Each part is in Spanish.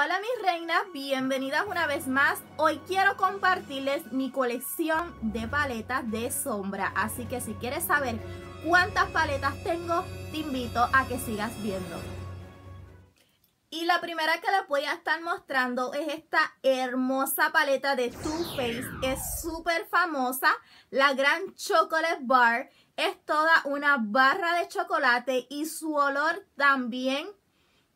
Hola mis reinas, bienvenidas una vez más. Hoy quiero compartirles mi colección de paletas de sombra. Así que si quieres saber cuántas paletas tengo, te invito a que sigas viendo. Y la primera que les voy a estar mostrando es esta hermosa paleta de Too Faced. Es súper famosa, la Gran Chocolate Bar. Es toda una barra de chocolate y su olor también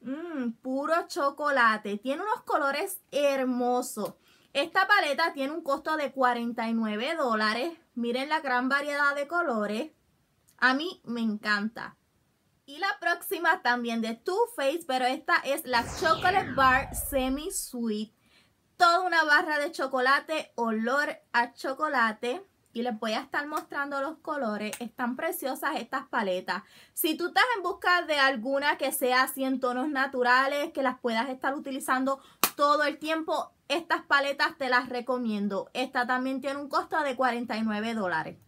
Mmm, puro chocolate. Tiene unos colores hermosos. Esta paleta tiene un costo de 49 dólares. Miren la gran variedad de colores. A mí me encanta. Y la próxima también de Too Faced, pero esta es la Chocolate Bar Semi Sweet. Toda una barra de chocolate, olor a chocolate y les voy a estar mostrando los colores. Están preciosas estas paletas. Si tú estás en busca de alguna que sea así en tonos naturales, que las puedas estar utilizando todo el tiempo, estas paletas te las recomiendo. Esta también tiene un costo de 49 dólares.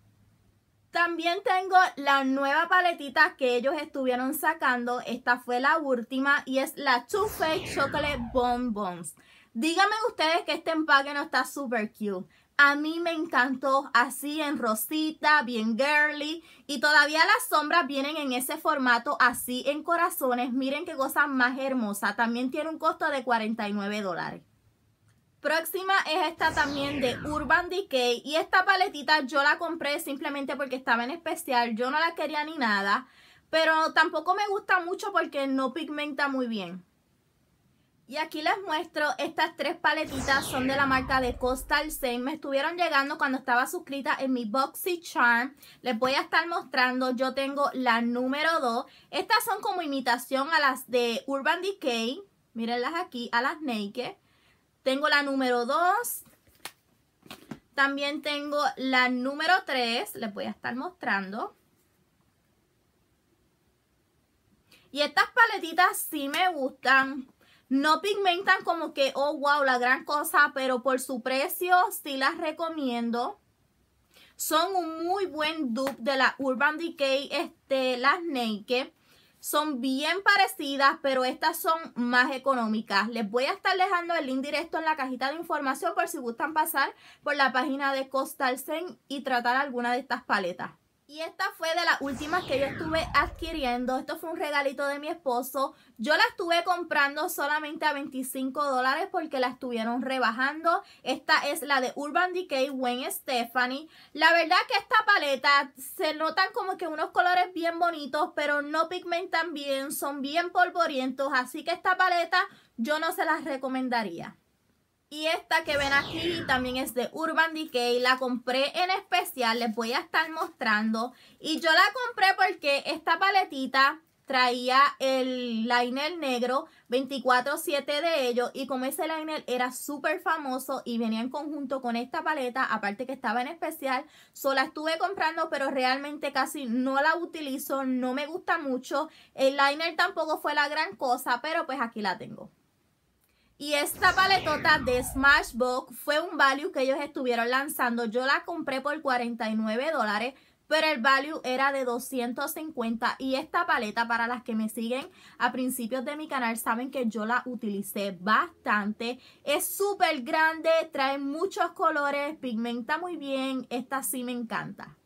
También tengo la nueva paletita que ellos estuvieron sacando. Esta fue la última y es la Too Faced Chocolate Bonbons. Díganme ustedes que este empaque no está super cute. A mí me encantó así en rosita, bien girly. Y todavía las sombras vienen en ese formato así en corazones. Miren qué cosa más hermosa. También tiene un costo de 49 dólares. Próxima es esta también de Urban Decay. Y esta paletita yo la compré simplemente porque estaba en especial. Yo no la quería ni nada. Pero tampoco me gusta mucho porque no pigmenta muy bien. Y aquí les muestro, estas tres paletitas son de la marca de Costal Same. Me estuvieron llegando cuando estaba suscrita en mi Boxy Charm. Les voy a estar mostrando, yo tengo la número 2. Estas son como imitación a las de Urban Decay. Mírenlas aquí, a las Naked. Tengo la número 2. También tengo la número 3. Les voy a estar mostrando. Y estas paletitas sí me gustan no pigmentan como que, oh, wow, la gran cosa, pero por su precio sí las recomiendo. Son un muy buen dupe de la Urban Decay, este, las Naked. Son bien parecidas, pero estas son más económicas. Les voy a estar dejando el link directo en la cajita de información por si gustan pasar por la página de Costal Zen y tratar alguna de estas paletas. Y esta fue de las últimas que yo estuve adquiriendo. Esto fue un regalito de mi esposo. Yo la estuve comprando solamente a 25 dólares porque la estuvieron rebajando. Esta es la de Urban Decay Wayne Stephanie. La verdad que esta paleta se notan como que unos colores bien bonitos, pero no pigmentan bien, son bien polvorientos. Así que esta paleta yo no se las recomendaría. Y esta que ven aquí también es de Urban Decay. La compré en especial, les voy a estar mostrando. Y yo la compré porque esta paletita traía el liner negro 24-7 de ellos y como ese liner era súper famoso y venía en conjunto con esta paleta aparte que estaba en especial solo la estuve comprando pero realmente casi no la utilizo no me gusta mucho el liner tampoco fue la gran cosa pero pues aquí la tengo y esta paletota de Smashbox fue un value que ellos estuvieron lanzando. Yo la compré por 49 dólares, pero el value era de 250. Y esta paleta, para las que me siguen a principios de mi canal, saben que yo la utilicé bastante. Es súper grande, trae muchos colores, pigmenta muy bien. Esta sí me encanta.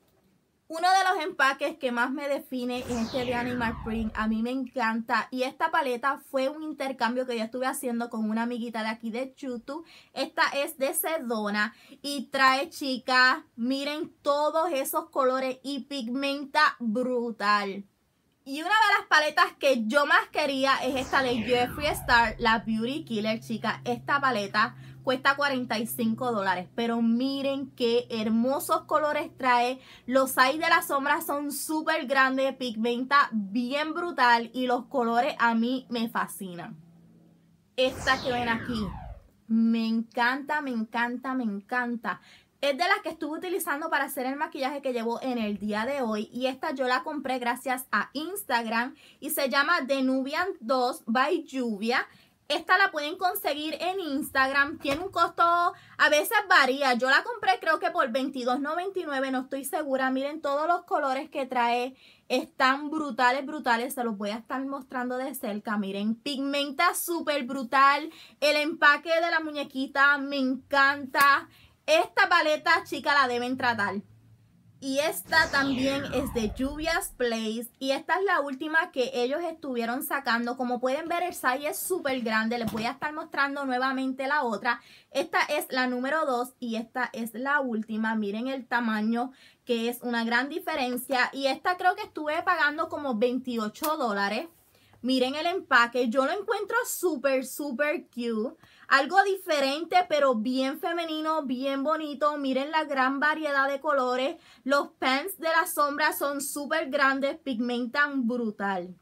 Uno de los empaques que más me define es este de Animal Print. A mí me encanta. Y esta paleta fue un intercambio que yo estuve haciendo con una amiguita de aquí de Chutu. Esta es de Sedona y trae, chicas, miren todos esos colores y pigmenta brutal. Y una de las paletas que yo más quería es esta de Jeffree Star, la Beauty Killer, chica. Esta paleta cuesta 45 dólares, pero miren qué hermosos colores trae. Los eyes de la sombra son súper grandes, pigmenta bien brutal y los colores a mí me fascinan. Esta que ven aquí, me encanta, me encanta, me encanta. Es de las que estuve utilizando para hacer el maquillaje que llevo en el día de hoy. Y esta yo la compré gracias a Instagram. Y se llama The Nubian 2 by Lluvia. Esta la pueden conseguir en Instagram. Tiene un costo, a veces varía. Yo la compré creo que por $22.99, no estoy segura. Miren todos los colores que trae. Están brutales, brutales. Se los voy a estar mostrando de cerca. Miren, pigmenta súper brutal. El empaque de la muñequita me encanta. Esta paleta, chica, la deben tratar. Y esta también es de Lluvia's Place. Y esta es la última que ellos estuvieron sacando. Como pueden ver, el size es súper grande. Les voy a estar mostrando nuevamente la otra. Esta es la número 2 y esta es la última. Miren el tamaño que es una gran diferencia. Y esta creo que estuve pagando como 28 dólares. Miren el empaque, yo lo encuentro súper, súper cute. Algo diferente, pero bien femenino, bien bonito. Miren la gran variedad de colores. Los pants de la sombra son súper grandes, pigmentan brutal.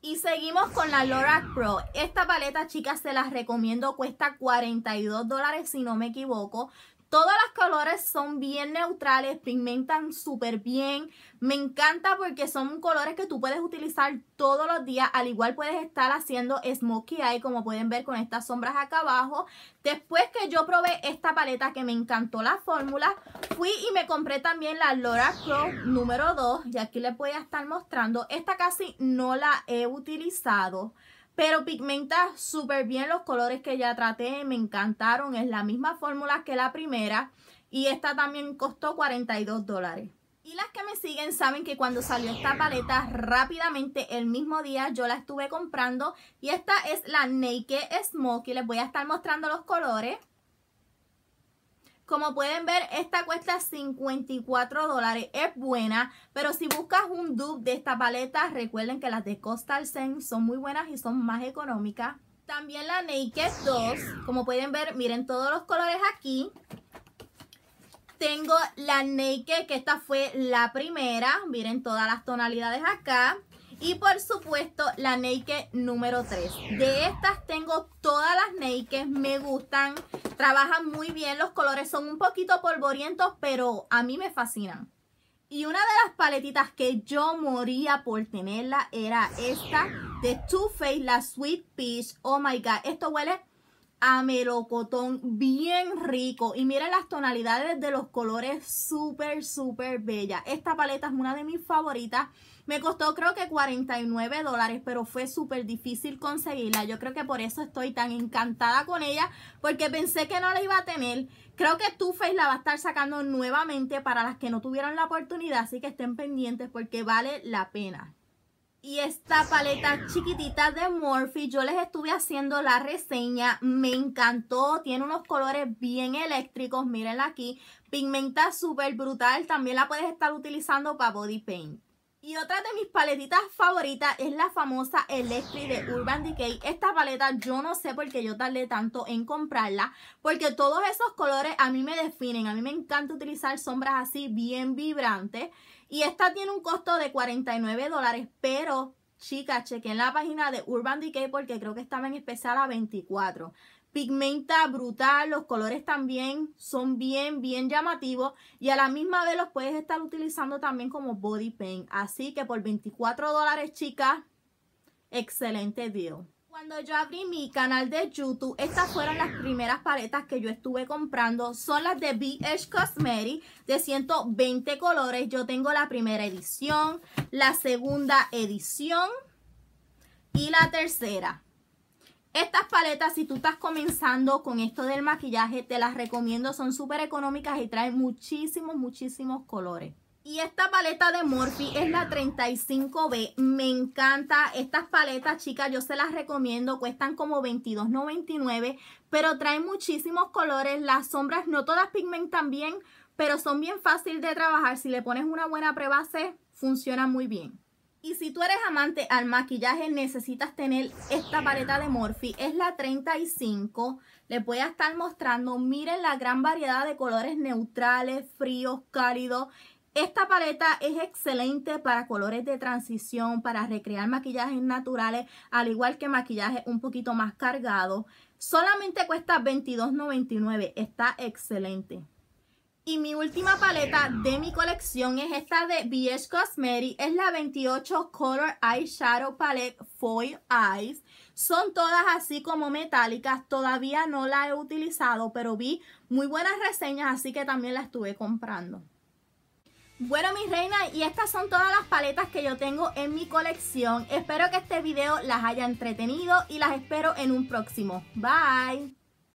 Y seguimos con la Laura Pro. Esta paleta, chicas, se las recomiendo. Cuesta $42 si no me equivoco. Todos los colores son bien neutrales, pigmentan súper bien. Me encanta porque son colores que tú puedes utilizar todos los días. Al igual puedes estar haciendo smokey eye, como pueden ver con estas sombras acá abajo. Después que yo probé esta paleta que me encantó la fórmula, fui y me compré también la Laura Crow número 2. Y aquí les voy a estar mostrando. Esta casi no la he utilizado. Pero pigmenta súper bien los colores que ya traté, me encantaron. Es la misma fórmula que la primera y esta también costó 42 dólares. Y las que me siguen saben que cuando salió esta paleta rápidamente el mismo día yo la estuve comprando y esta es la Naked y les voy a estar mostrando los colores. Como pueden ver esta cuesta 54 dólares. Es buena, pero si buscas un dupe de esta paleta, recuerden que las de Coastal Sen son muy buenas y son más económicas. También la Naked 2, como pueden ver, miren todos los colores aquí. Tengo la Naked, que esta fue la primera. Miren todas las tonalidades acá. Y por supuesto, la Naked número 3. De estas tengo todas las Naked, me gustan, trabajan muy bien, los colores son un poquito polvorientos, pero a mí me fascinan. Y una de las paletitas que yo moría por tenerla era esta de Too Faced, la Sweet Peach. Oh my God, esto huele a melocotón bien rico y miren las tonalidades de los colores súper súper bella esta paleta es una de mis favoritas me costó creo que 49 dólares pero fue súper difícil conseguirla yo creo que por eso estoy tan encantada con ella porque pensé que no la iba a tener creo que Too Faced la va a estar sacando nuevamente para las que no tuvieron la oportunidad así que estén pendientes porque vale la pena y esta paleta chiquitita de Morphe, yo les estuve haciendo la reseña, me encantó, tiene unos colores bien eléctricos, mírenla aquí, pigmenta súper brutal, también la puedes estar utilizando para body paint. Y otra de mis paletitas favoritas es la famosa Electric de Urban Decay. Esta paleta yo no sé por qué yo tardé tanto en comprarla, porque todos esos colores a mí me definen. A mí me encanta utilizar sombras así bien vibrantes. Y esta tiene un costo de 49 dólares, pero chicas, chequen la página de Urban Decay porque creo que estaba en especial a 24. Pigmenta brutal, los colores también son bien, bien llamativos y a la misma vez los puedes estar utilizando también como body paint. Así que por 24 dólares, chicas, excelente deal. Cuando yo abrí mi canal de YouTube, estas fueron las primeras paletas que yo estuve comprando. Son las de BH Cosmetics de 120 colores. Yo tengo la primera edición, la segunda edición y la tercera. Estas paletas, si tú estás comenzando con esto del maquillaje, te las recomiendo. Son súper económicas y traen muchísimos, muchísimos colores. Y esta paleta de Morphe es la 35B. Me encanta. Estas paletas, chicas, yo se las recomiendo. Cuestan como $22.99, pero traen muchísimos colores. Las sombras no todas pigmentan bien, pero son bien fáciles de trabajar. Si le pones una buena prebase, funciona muy bien. Y si tú eres amante al maquillaje, necesitas tener esta paleta de Morphe. Es la 35. Les voy a estar mostrando. Miren la gran variedad de colores neutrales, fríos, cálidos. Esta paleta es excelente para colores de transición, para recrear maquillajes naturales, al igual que maquillaje un poquito más cargado. Solamente cuesta $22.99, está excelente. Y mi última paleta de mi colección es esta de BH Cosmetics, es la 28 Color Eyeshadow Palette Foil Eyes. Son todas así como metálicas, todavía no la he utilizado, pero vi muy buenas reseñas, así que también la estuve comprando. Bueno, mis reinas, y estas son todas las paletas que yo tengo en mi colección. Espero que este video las haya entretenido y las espero en un próximo. Bye.